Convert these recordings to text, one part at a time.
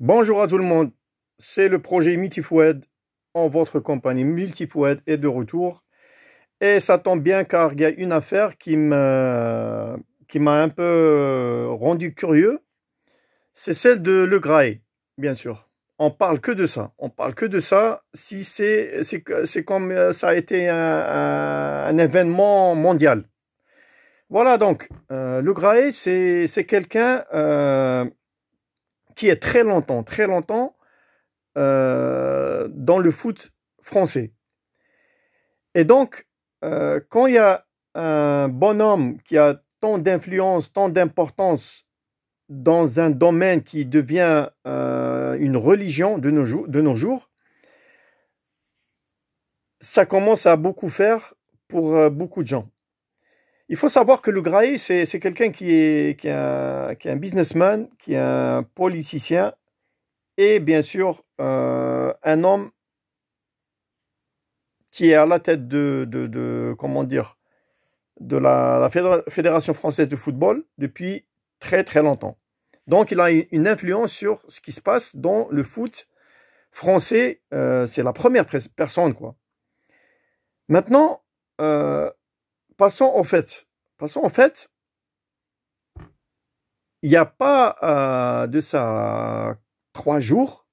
Bonjour à tout le monde, c'est le projet Multifoued en votre compagnie. Multifoued est de retour et ça tombe bien car il y a une affaire qui m'a un peu euh, rendu curieux, c'est celle de Le Graé, bien sûr. On parle que de ça, on parle que de ça. Si c'est comme euh, ça a été un, événement mondial. Voilà donc, euh, Le Graé, c'est quelqu'un qui est très longtemps, très longtemps euh, dans le foot français. Et donc, euh, quand il y a un bonhomme qui a tant d'influence, tant d'importance dans un domaine qui devient euh, une religion de nos jours, ça commence à beaucoup faire pour beaucoup de gens. Il faut savoir que le Graé, c'est quelqu'un qui est, un, businessman, qui est un politicien et bien sûr euh, un homme qui est à la tête de, de, comment dire, de la, Fédération française de football depuis très très longtemps. Donc il a une influence sur ce qui se passe dans le foot français. Euh, c'est la première personne quoi. Maintenant, euh, passons en fait. Passons fait. Il n'y a pas euh, de ça trois jours,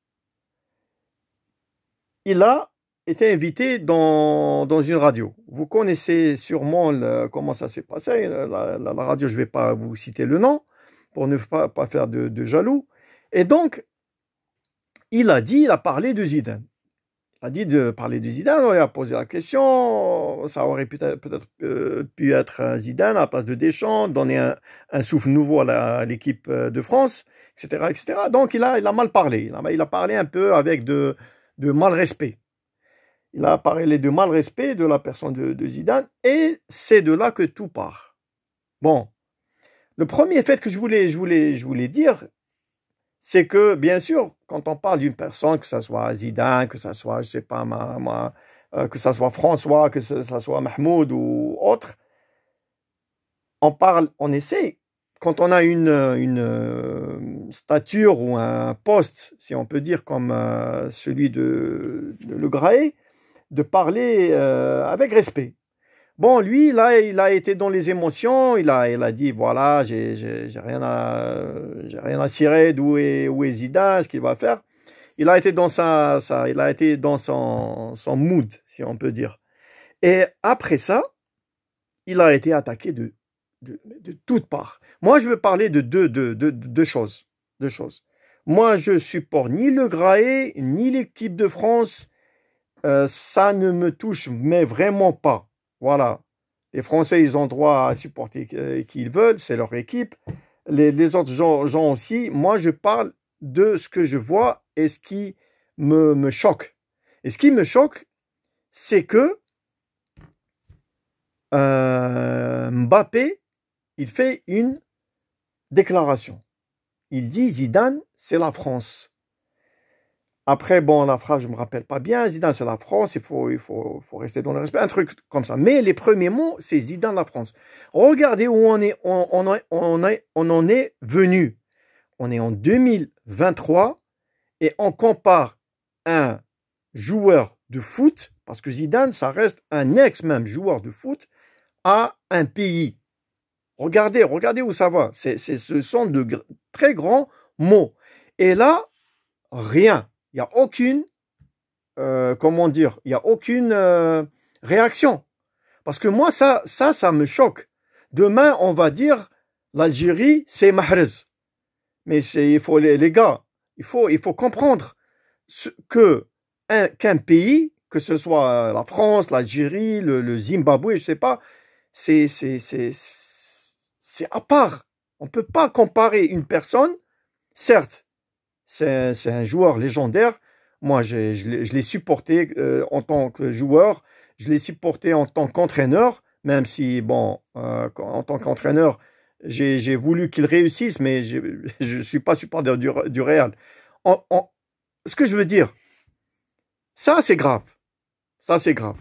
il a été invité dans, une radio. Vous connaissez sûrement comment ça s'est passé. La, radio, je ne vais pas vous citer le nom pour ne pas, pas faire de, de, jaloux. Et donc, il a dit, il a parlé de Zidane a dit de parler de Zidane, on a posé la question, ça aurait peut-être euh, pu être Zidane à la place de Deschamps, donner un, souffle nouveau à l'équipe euh, de France, etc., etc. Donc il a, mal parlé, il a, il a parlé un peu avec de, mal-respect. Il a parlé de mal-respect de la personne de, Zidane, et c'est de là que tout part. Bon, le premier fait que je voulais, je voulais, je voulais dire, c'est que, bien sûr, quand on parle d'une personne, que ce soit Zidane, que ce soit, je sais pas, moi, euh, que ça soit François, que ce, soit Mahmoud ou autre, on parle, on essaie, quand on a une, euh, stature ou un poste, si on peut dire comme euh, celui de, Le Graé, de parler avec respect. Bon, lui, là, il a été dans les émotions. Il a, il a dit voilà, j'ai, rien à, j'ai rien à cirer d'où où est ce qu'il va faire. Il a été dans sa, il a été dans son, mood, si on peut dire. Et après ça, il a été attaqué de, de, toutes parts. Moi, je veux parler de deux, choses, deux choses. Moi, je supporte ni le Graé, ni l'équipe de France. Euh, ça ne me touche, mais vraiment pas. Voilà. Les Français, ils ont droit à supporter euh, qui ils veulent, c'est leur équipe. Les, autres gens, aussi. Moi, je parle de ce que je vois et ce qui me, choque. Et ce qui me choque, c'est que euh, Mbappé, il fait une déclaration. Il dit Zidane, c'est la France. Après, bon, la phrase, je ne me rappelle pas bien. Zidane, c'est la France. Il faut, il faut, rester dans le respect. Un truc comme ça. Mais les premiers mots, c'est Zidane, la France. Regardez où on, est, on, on, on, on en est venu. On est en 2023 et on compare un joueur de foot, parce que Zidane, ça reste un ex même joueur de foot, à un pays. Regardez, regardez où ça va. C'est, ce sont de très grands mots. Et là, rien il n'y a aucune, euh, comment dire, il n'y a aucune euh, réaction. Parce que moi, ça, ça, ça me choque. Demain, on va dire l'Algérie, c'est Mahrez. Mais il faut les, gars, il faut, il faut comprendre que qu'un pays, que ce soit euh, la France, l'Algérie, le, Zimbabwe, je sais pas, c'est c'est c'est à part. On ne peut pas comparer une personne, certes, c'est un, joueur légendaire. Moi, je, je, l'ai supporté euh, en tant que joueur, je l'ai supporté en tant qu'entraîneur, même si, bon, euh, en tant qu'entraîneur, j'ai voulu qu'il réussisse, mais je ne suis pas supporter du, du Real. En, ce que je veux dire, ça, c'est grave. Ça, c'est grave.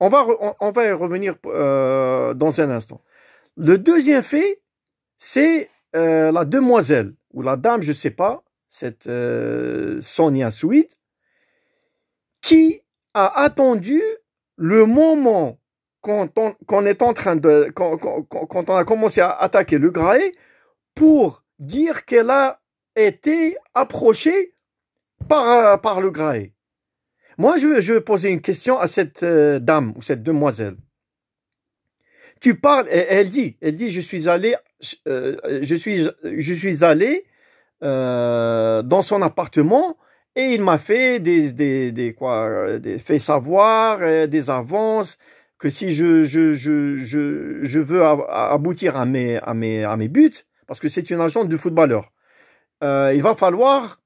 On va, on, va y revenir euh, dans un instant. Le deuxième fait, c'est la demoiselle ou la dame, je ne sais pas, cette euh, Sonia Sweet, qui a attendu le moment quand on, est en train de, quand, a commencé à attaquer le Graé pour dire qu'elle a été approchée par, euh, par le Graé. Moi, je veux, poser une question à cette euh, dame ou cette demoiselle. Tu parles, elle, elle dit, elle dit, je suis allée, je suis, je suis allée euh, dans son appartement et il m'a fait des, des, des quoi, euh, des fait savoir, euh, des avances que si je, je, je, je, veux aboutir à mes, à mes, à mes buts, parce que c'est une agente de footballeur, il va falloir,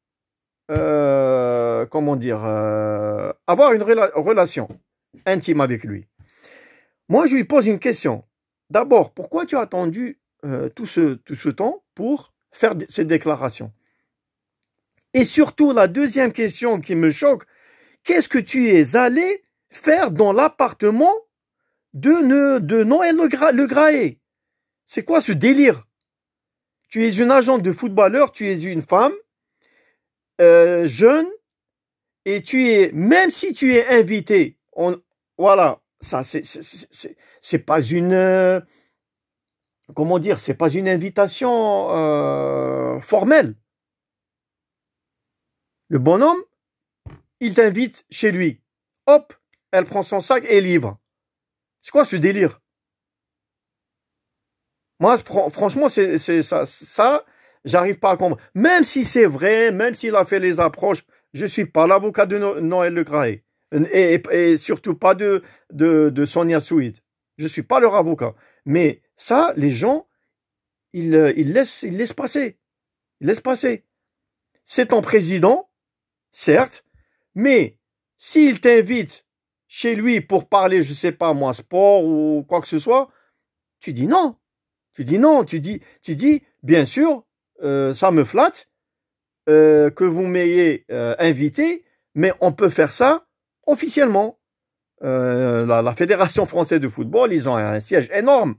euh, comment dire, avoir une relation intime avec lui. Moi, je lui pose une question. D'abord, pourquoi tu as attendu tout, ce, tout ce temps pour faire ces déclarations. Et surtout, la deuxième question qui me choque, qu'est-ce que tu es allé faire dans l'appartement de, de Noël Le, Graé C'est quoi ce délire Tu es une agente de footballeur, tu es une femme euh, jeune, et tu es, même si tu es invité, on, voilà, ça c'est pas une... Euh, comment dire, c'est pas une invitation euh, formelle. Le bonhomme, il t'invite chez lui. Hop, elle prend son sac et livre. C'est quoi ce délire Moi, franchement, c'est ça, ça j'arrive pas à comprendre. Même si c'est vrai, même s'il a fait les approches, je suis pas l'avocat de Noël Le Graé. Et, surtout pas de, Sonia Souid. Je ne suis pas leur avocat. Mais ça, les gens, euh, ils, laissent, passer. Ils laissent passer. C'est ton président, certes, mais s'il t'invite chez lui pour parler, je sais pas moi, sport ou quoi que ce soit, tu dis non. Tu dis non. Tu dis, tu dis, bien sûr, euh, ça me flatte euh, que vous m'ayez invité, mais on peut faire ça officiellement. Euh, la, Fédération française de football, ils ont un siège énorme.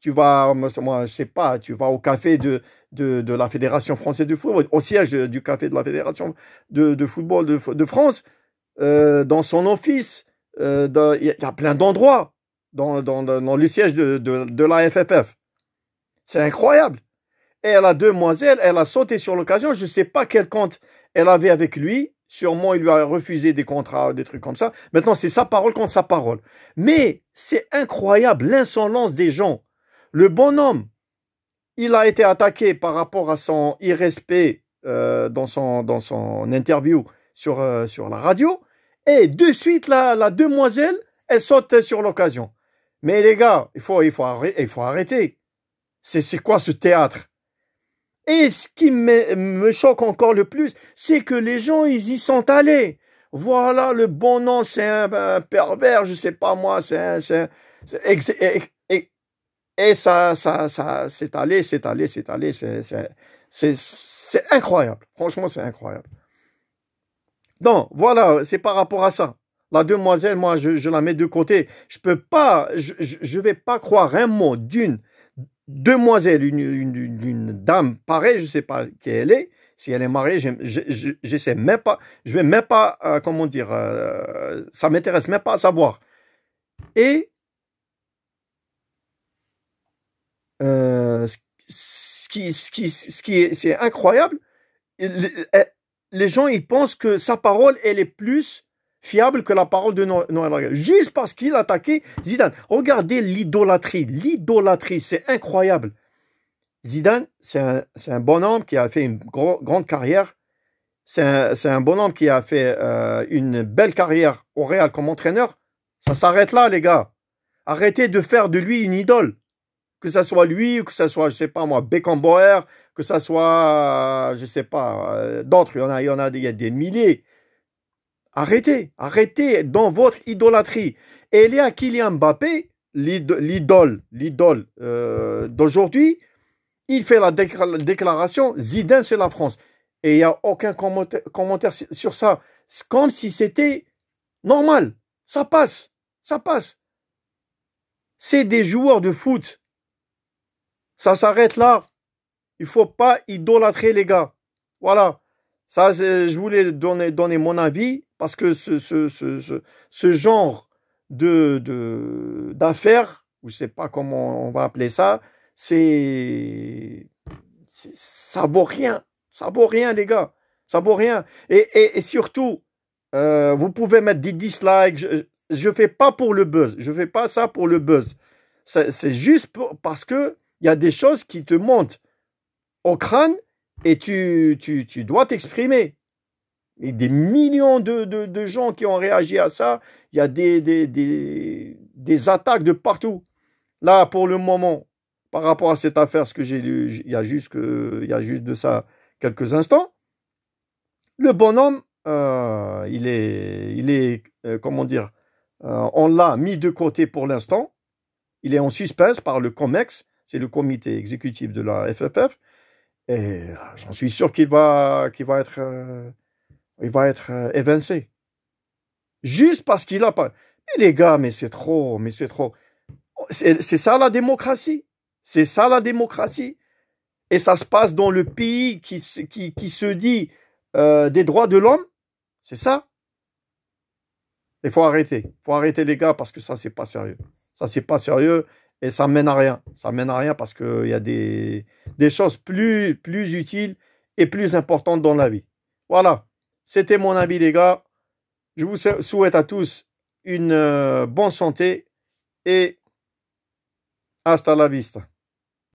Tu vas, moi, je sais pas, tu vas au café de, la Fédération française de football, au siège du café de la Fédération de, football de, France, euh, dans son office, euh, il y, a plein d'endroits dans, dans, dans, le siège de, de, de la FFF. C'est incroyable. Et la demoiselle, elle a sauté sur l'occasion, je ne sais pas quel compte elle avait avec lui, Sûrement, il lui a refusé des contrats, des trucs comme ça. Maintenant, c'est sa parole contre sa parole. Mais c'est incroyable l'insolence des gens. Le bonhomme, il a été attaqué par rapport à son irrespect euh, dans, son, dans son interview sur, euh, sur la radio. Et de suite, la, demoiselle, elle saute sur l'occasion. Mais les gars, il faut, il faut, il faut arrêter. C'est quoi ce théâtre et ce qui me, choque encore le plus, c'est que les gens, ils y sont allés. Voilà, le bon nom, c'est un, pervers, je sais pas moi, c'est un... c'est, et, ça, ça, ça, c'est allé, c'est allé, c'est allé, c'est incroyable. Franchement, c'est incroyable. Donc, voilà, c'est par rapport à ça. La demoiselle, moi, je, la mets de côté. Je peux pas, je, ne vais pas croire un mot d'une demoiselle, une, dame pareille, je ne sais pas qui elle est, si elle est mariée, je ne sais même pas, je vais même pas, euh, comment dire, euh, ça m'intéresse même pas à savoir. Et euh, ce qui, ce qui, qui est, c'est incroyable, les, eh, les gens, ils pensent que sa parole, elle est plus fiable que la parole de Noël. Juste parce qu'il attaquait Zidane. Regardez l'idolâtrie. L'idolâtrie, c'est incroyable. Zidane, c'est un, bon homme qui a fait une grande carrière. C'est un, bon homme qui a fait euh, une belle carrière au Real comme entraîneur. Ça s'arrête là, les gars. Arrêtez de faire de lui une idole. Que ça soit lui, que ce soit, je sais pas moi, Boer que ça soit, je euh, je sais pas, euh, d'autres. Il y en il y en il a des milliers. Arrêtez, arrêtez dans votre idolâtrie. Et il y a Kylian Mbappé, l'idole, l'idole euh, d'aujourd'hui, il fait la déclaration Zidane, c'est la France. Et il n'y a aucun commentaire, sur ça. Comme si c'était normal. Ça passe. Ça passe. C'est des joueurs de foot. Ça s'arrête là. Il ne faut pas idolâtrer les gars. Voilà. Ça, je voulais donner mon avis parce que ce, ce, genre de d'affaires, ou je sais pas comment on va appeler ça, c'est ça vaut rien, ça vaut rien les gars, ça vaut rien. Et, surtout, euh, vous pouvez mettre des dislikes. Je, ne fais pas pour le buzz, je fais pas ça pour le buzz. C'est juste parce que il y a des choses qui te montent au crâne et tu dois t'exprimer. Et des millions de, de, gens qui ont réagi à ça. Il y a des, des, des, des, attaques de partout. Là, pour le moment, par rapport à cette affaire, ce que j'ai lu, il y, a juste il y a juste de ça quelques instants, le bonhomme, euh, il est, il est euh, comment dire, euh, on l'a mis de côté pour l'instant. Il est en suspense par le COMEX, c'est le comité exécutif de la FFF. Et j'en suis sûr qu'il va, qu'il va être il va être euh, évincé. Juste parce qu'il a pas. Mais les gars, mais c'est trop, mais c'est trop. C'est ça la démocratie. C'est ça la démocratie. Et ça se passe dans le pays qui, qui, se dit euh, des droits de l'homme. C'est ça. Il faut arrêter. Il faut arrêter les gars parce que ça, c'est pas sérieux. Ça, c'est pas sérieux et ça mène à rien. Ça mène à rien parce qu'il euh, y a des, des choses plus, plus utiles et plus importantes dans la vie. Voilà. C'était mon avis les gars. Je vous souhaite à tous une euh, bonne santé et hasta la vista.